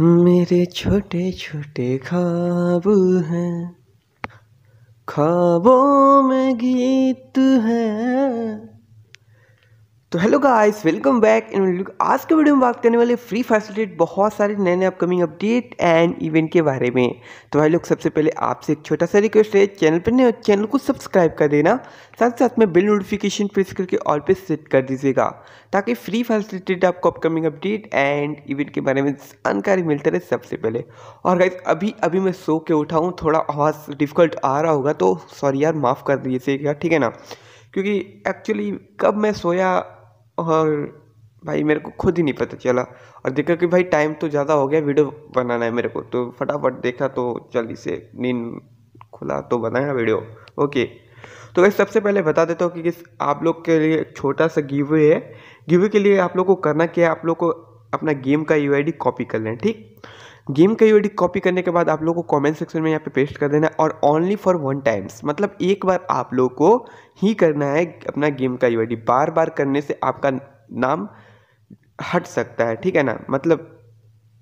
मेरे छोटे छोटे ख्वाब हैं ख्वाबों में गीत है तो hello guys welcome back and आज के वीडियो में बात करने वाले फ्री फैसिलिटेट बहुत सारे नए नए अपकमिंग अपडेट एंड इवेंट के बारे में तो भाई लोग सबसे पहले आपसे एक छोटा सा रिक्वेस्ट है चैनल पर नए चैनल को सब्सक्राइब कर देना साथ साथ में बिल नोटिफिकेशन प्रेस करके ऑल पे सेट कर दीजिएगा ताकि फ्री फैसिलिटेट आपको अपकमिंग अपडेट एंड इवेंट के बारे में जानकारी मिलते रहे सबसे पहले और गाइज अभी अभी मैं सो के उठाऊँ थोड़ा आवाज़ डिफिकल्ट आ रहा होगा तो सॉरी यार माफ़ कर दीजिएगा ठीक है ना क्योंकि एक्चुअली कब मैं सोया और भाई मेरे को खुद ही नहीं पता चला और देखा कि भाई टाइम तो ज़्यादा हो गया वीडियो बनाना है मेरे को तो फटाफट देखा तो जल्दी से नींद खुला तो बनाया वीडियो ओके तो वैसे सबसे पहले बता देता हूँ कि किस आप लोग के लिए एक छोटा सा गिव है गिव के लिए आप लोग को करना क्या है आप लोग को अपना गेम का यू आई कॉपी कर लें ठीक गेम का यूआईडी कॉपी करने के बाद आप लोगों को कमेंट सेक्शन में यहाँ पे पेस्ट कर देना है और ओनली फॉर वन टाइम्स मतलब एक बार आप लोगों को ही करना है अपना गेम का यूआईडी बार बार करने से आपका नाम हट सकता है ठीक है ना मतलब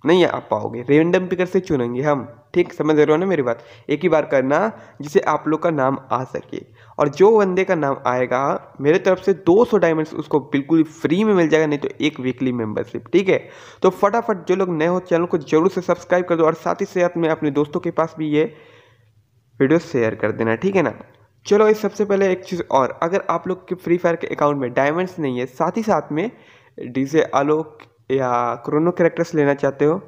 नहीं आ पाओगे रेंडम पिकर से चुनेंगे हम ठीक समझ रहे हो ना मेरी बात एक ही बार करना जिसे आप लोग का नाम आ सके और जो बंदे का नाम आएगा मेरे तरफ से 200 डायमंड्स उसको बिल्कुल फ्री में मिल जाएगा नहीं तो एक वीकली मेंबरशिप ठीक है तो फटाफट जो लोग नए हो चैनल को जरूर से सब्सक्राइब कर दो और साथ ही साथ में अपने दोस्तों के पास भी ये वीडियो शेयर कर देना ठीक है ना चलो इस सबसे पहले एक चीज़ और अगर आप लोग के फ्री फायर के अकाउंट में डायमंड्स नहीं है साथ ही साथ में डीजे आलोक या क्रोनो कैरेक्टर्स लेना चाहते हो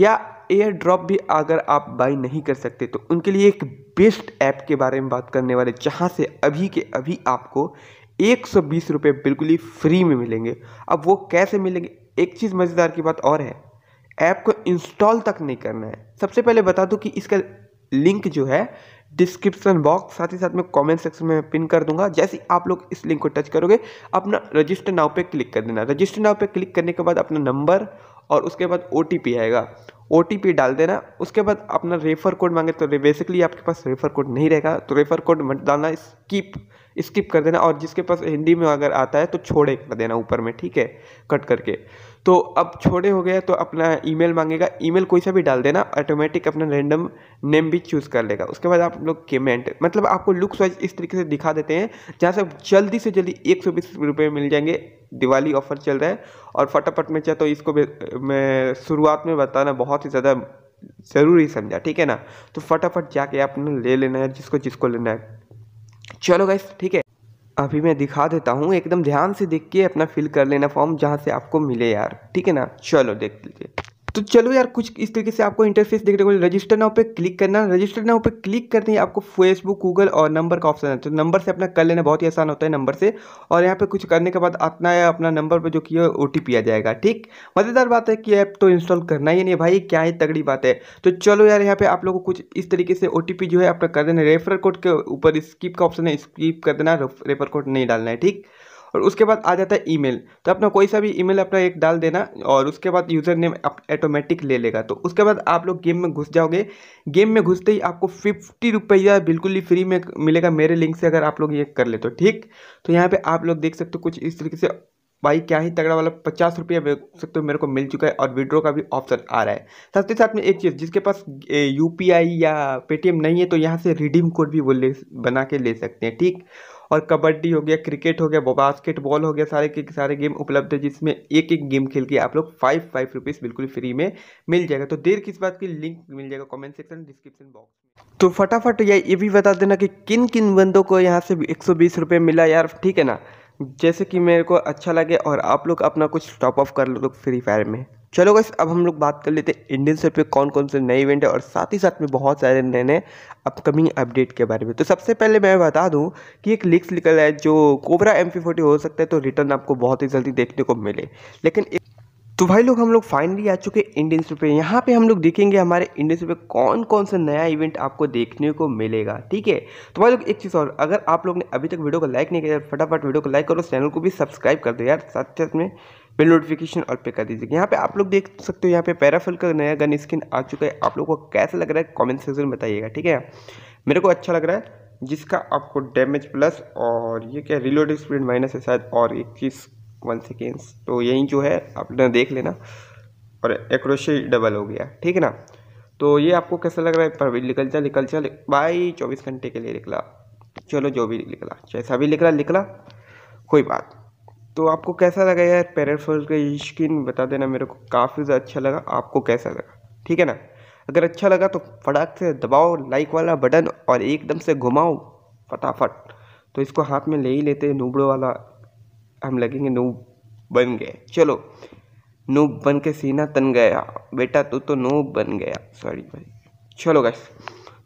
या एयर ड्रॉप भी अगर आप बाई नहीं कर सकते तो उनके लिए एक बेस्ट ऐप के बारे में बात करने वाले जहाँ से अभी के अभी आपको एक सौ बीस रुपये बिल्कुल ही फ्री में मिलेंगे अब वो कैसे मिलेंगे एक चीज़ मज़ेदार की बात और है ऐप को इंस्टॉल तक नहीं करना है सबसे पहले बता दूँ कि इसका लिंक जो है डिस्क्रिप्शन बॉक्स साथ ही साथ मैं कमेंट सेक्शन में पिन कर दूंगा जैसे आप लोग इस लिंक को टच करोगे अपना रजिस्टर नाव पे क्लिक कर देना रजिस्टर नाव पे क्लिक करने के बाद अपना नंबर और उसके बाद ओ आएगा ओ डाल देना उसके बाद अपना रेफर कोड मांगे तो बेसिकली आपके पास रेफर कोड नहीं रहेगा तो रेफर कोड मत डालना स्किप स्किप कर देना और जिसके पास हिंदी में अगर आता है तो छोड़े कर देना ऊपर में ठीक है कट करके तो अब छोड़े हो गया तो अपना ईमेल मांगेगा ईमेल कोई सा भी डाल देना ऑटोमेटिक अपना रैंडम नेम भी चूज़ कर लेगा उसके बाद आप लोग पेमेंट मतलब आपको लुक्स वाइज इस तरीके से दिखा देते हैं जहाँ से जल्दी से जल्दी एक सौ बीस रुपये मिल जाएंगे दिवाली ऑफर चल रहा है और फटाफट में चाहे तो इसको मैं शुरुआत में बताना बहुत ही ज़्यादा ज़रूरी समझा ठीक है ना तो फटाफट जाके आपने ले लेना है जिसको जिसको लेना है चलो गाइस ठीक है अभी मैं दिखा देता हूँ एकदम ध्यान से देख के अपना फिल कर लेना फॉर्म जहाँ से आपको मिले यार ठीक है ना चलो देख लीजिए तो चलो यार कुछ इस तरीके से आपको इंटरफेस देखने को रजिस्टर नाउ पे क्लिक करना रजिस्टर नाउ पे क्लिक करते ही आपको फेसबुक गूगल और नंबर का ऑप्शन है तो नंबर से अपना कर लेना बहुत ही आसान होता है नंबर से और यहाँ पे कुछ करने के बाद अपना या अपना नंबर पर जो कि ओ टी आ जाएगा ठीक मज़ेदार बात है कि ऐप तो इंस्टॉल करना ही नहीं भाई क्या ही तगड़ी बात है तो चलो यार यहाँ पर आप लोग को कुछ इस तरीके से ओ जो है अपना कर देना रेफर कोड के ऊपर स्किप का ऑप्शन है स्किप कर देना रेफर कोड नहीं डालना है ठीक और उसके बाद आ जाता है ईमेल तो अपना कोई सा भी ईमेल अपना एक डाल देना और उसके बाद यूज़र नेम ऑटोमेटिक ले लेगा तो उसके बाद आप लोग गेम में घुस जाओगे गेम में घुसते ही आपको फिफ्टी रुपया बिल्कुल ही फ्री में मिलेगा मेरे लिंक से अगर आप लोग ये कर ले तो ठीक तो यहाँ पर आप लोग देख सकते हो कुछ इस तरीके से भाई क्या ही तगड़ा वाला पचास रुपया सकते हो मेरे को मिल चुका है और विड्रो का भी ऑप्शन आ रहा है साथ ही साथ में एक चीज़ जिसके पास यू या पेटीएम नहीं है तो यहाँ से रिडीम कोड भी वो ले बना के ले सकते हैं ठीक और कबड्डी हो गया क्रिकेट हो गया बास्केटबॉल हो गया सारे के सारे गेम उपलब्ध है जिसमें एक एक गेम खेल के आप लोग फाइव फाइव रुपीज़ बिल्कुल फ्री में मिल जाएगा तो देर किस बात की लिंक मिल जाएगा कमेंट सेक्शन डिस्क्रिप्शन बॉक्स तो फटाफट यार ये भी बता देना कि किन किन बंदों को यहाँ से एक सौ बीस रुपये मिला यार ठीक है ना जैसे कि मेरे को अच्छा लगे और आप लोग अपना कुछ टॉप ऑफ कर लो फ्री फायर में चलो गैस अब हम लोग बात कर लेते हैं इंडियन सेट पे कौन कौन से नए इवेंट है और साथ ही साथ में बहुत सारे नए नए अपकमिंग अपडेट के बारे में तो सबसे पहले मैं बता दूं कि एक लिक्स निकल है जो कोबरा एम हो सकता है तो रिटर्न आपको बहुत ही जल्दी देखने को मिले लेकिन तो भाई लोग हम लोग फाइनली आ चुके हैं इंडियंस पे यहाँ पे हम लोग देखेंगे हमारे इंडियंस पे कौन कौन सा नया इवेंट आपको देखने को मिलेगा ठीक है तो भाई लोग एक चीज़ और अगर आप लोग ने अभी तक वीडियो को लाइक नहीं किया तो फटाफट वीडियो को लाइक करो चैनल को भी सब्सक्राइब कर दो यार साथ साथ में बिल नोटिफिकेशन और पे कर दीजिए यहाँ पे आप लोग देख सकते हो यहाँ पे पैराफिल का नया गन स्किन आ चुका है आप लोग को कैसा लग रहा है कॉमेंट सेक्शन में बताइएगा ठीक है मेरे को अच्छा लग रहा है जिसका आपको डैमेज प्लस और ये क्या रिलोड स्पीड माइनस है शायद और एक चीज़ वन सेकेंड्स तो यही जो है आपने देख लेना और एक्रोशे डबल हो गया ठीक है ना तो ये आपको कैसा लग रहा है पर निकल जा निकल जा बाई चौबीस घंटे के लिए निकला चलो जो भी निकला जैसा भी निकला निकला कोई बात तो आपको कैसा लगा यार पैराफल का स्किन बता देना मेरे को काफ़ी ज़्यादा अच्छा लगा आपको कैसा लगा ठीक है ना अगर अच्छा लगा तो फटाक से दबाओ लाइक वाला बटन और एकदम से घुमाओ फटाफट तो इसको हाथ में ले ही लेते नूबड़ो वाला हम लगेंगे नूब बन गए चलो नूब बन के सीना तन गया बेटा तू तो नूब बन गया सॉरी भाई चलो गैस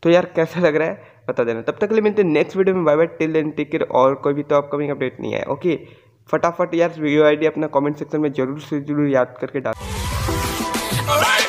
तो यार कैसा लग रहा है बता देना तब तक के लिए मिलते हैं नेक्स्ट वीडियो में बाय बाय टिल देन टिकर और कोई भी तो अपकमिंग अपडेट नहीं आया ओके फटाफट यार वीडियो आईडी अपना कमेंट सेक्शन में जरूर से जरूर याद करके डाल